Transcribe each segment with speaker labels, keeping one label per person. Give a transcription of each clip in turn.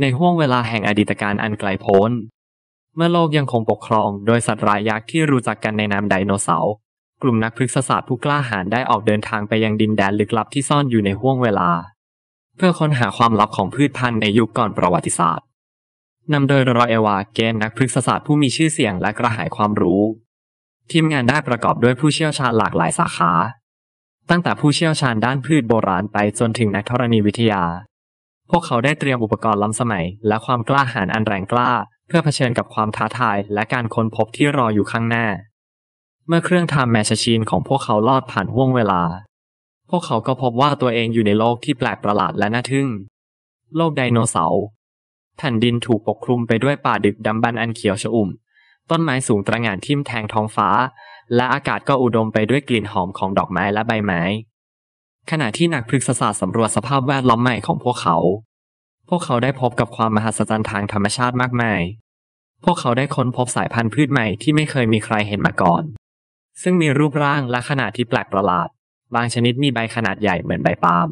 Speaker 1: ในห้วงเวลาแห่งอดีตการอันไกลโพ้น เมื่อโลกยังคงปกครอง โดยสัตว์ร้ายยักษ์ที่รู้จักกันในนามไดโนเสาร์ กลุ่มนักพฤกษศาสตร์ผู้กล้าหาญได้ออกเดินทางไปยังดินแดนลึกลับที่ซ่อนอยู่ในห้วงเวลา เพื่อค้นหาความลับของพืชพันธุ์ในยุคก่อนประวัติศาสตร์นำโดยรอยเอวาเกนนักพฤกษศาสตร์ผู้มีชื่อเสียงและกระหายความรู้ ทีมงานได้ประกอบด้วยผู้เชี่ยวชาญหลากหลายสาขา ตั้งแต่ผู้เชี่ยวชาญด้านพืชโบราณไปจนถึงนักธรณีวิทยาพวกเขาได้เตรียมอุปกรณ์ล้ำสมัยและความกล้าหาญอันแรงกล้า เพื่อเผชิญกับความท้าทายและการค้นพบที่รออยู่ข้างหน้า เมื่อเครื่องทำแมชชีนของพวกเขาลอดผ่านห่วงเวลา พวกเขาก็พบว่าตัวเองอยู่ในโลกที่แปลกประหลาดและน่าทึ่ง โลกไดโนเสาร์แผ่นดินถูกปกคลุมไปด้วยป่าดึกดำบรรอันเขียวชอุ่ม ต้นไม้สูงตระหง่านทิ่มแทงท้องฟ้า และอากาศก็อุดมไปด้วยกลิ่นหอมของดอกไม้และใบไม้ขณะที่นักพฤกษศาสตร์สำรวจสภาพแวดล้อมใหม่ของพวกเขา พวกเขาได้พบกับความมหัศจรรย์ทางธรรมชาติมากมาย พวกเขาได้ค้นพบสายพันธุ์พืชใหม่ที่ไม่เคยมีใครเห็นมาก่อน ซึ่งมีรูปร่างและขนาดที่แปลกประหลาด บางชนิดมีใบขนาดใหญ่เหมือนใบปาล์ม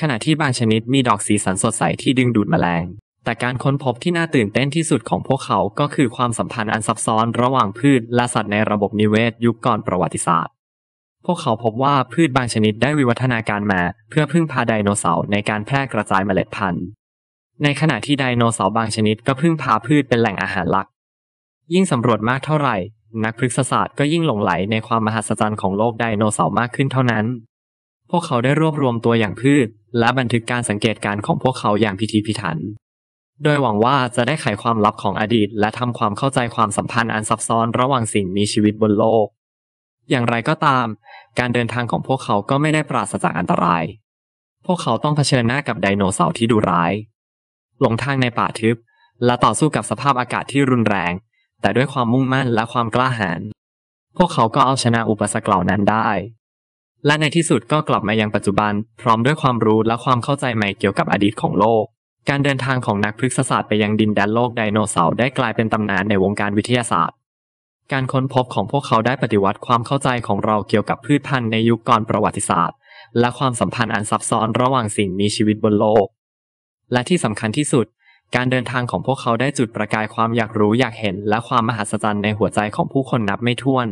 Speaker 1: ขณะที่บางชนิดมีดอกสีสันสดใสที่ดึงดูดแมลง แต่การค้นพบที่น่าตื่นเต้นที่สุดของพวกเขาก็คือความสัมพันธ์อันซับซ้อนระหว่างพืชและสัตว์ในระบบนิเวศยุคก่อนประวัติศาสตร์พวกเขาพบว่าพืชบางชนิดได้วิวัฒนาการมาเพื่อพึ่งพาไดโนเสาร์ในการแพร่กระจายเมล็ดพันธุ์ ในขณะที่ไดโนเสาร์บางชนิดก็พึ่งพาพืชเป็นแหล่งอาหารหลัก ยิ่งสำรวจมากเท่าไหร่ นักพฤกษศาสตร์ก็ยิ่งหลงไหลในความมหัศจรรย์ของโลกไดโนเสาร์มากขึ้นเท่านั้น พวกเขาได้รวบรวมตัวอย่างพืชและบันทึกการสังเกตการของพวกเขาอย่างพิถีพิถัน โดยหวังว่าจะได้ไขความลับของอดีตและทำความเข้าใจความสัมพันธ์อันซับซ้อนระหว่างสิ่งมีชีวิตบนโลก อย่างไรก็ตามการเดินทางของพวกเขาก็ไม่ได้ปราศจากอันตราย พวกเขาต้องเผชิญหน้ากับไดโนเสาร์ที่ดุร้ายหลงทางในป่าทึบ และต่อสู้กับสภาพอากาศที่รุนแรง แต่ด้วยความมุ่งมั่นและความกล้าหาญ พวกเขาก็เอาชนะอุปสรรคเหล่านั้นได้ และในที่สุดก็กลับมายังปัจจุบันพร้อมด้วยความรู้และความเข้าใจใหม่เกี่ยวกับอดีตของโลก การเดินทางของนักพฤกษศาสตร์ไปยังดินแดนโลกไดโนเสาร์ได้กลายเป็นตำนานในวงการวิทยาศาสตร์การค้นพบของพวกเขาได้ปฏิวัติความเข้าใจของเราเกี่ยวกับพืชพันธุ์ในยุคก่อนประวัติศาสตร์ และความสัมพันธ์อันซับซ้อนระหว่างสิ่งมีชีวิตบนโลก และที่สำคัญที่สุด การเดินทางของพวกเขาได้จุดประกายความอยากรู้อยากเห็น และความมหัศจรรย์ในหัวใจของผู้คนนับไม่ถ้วน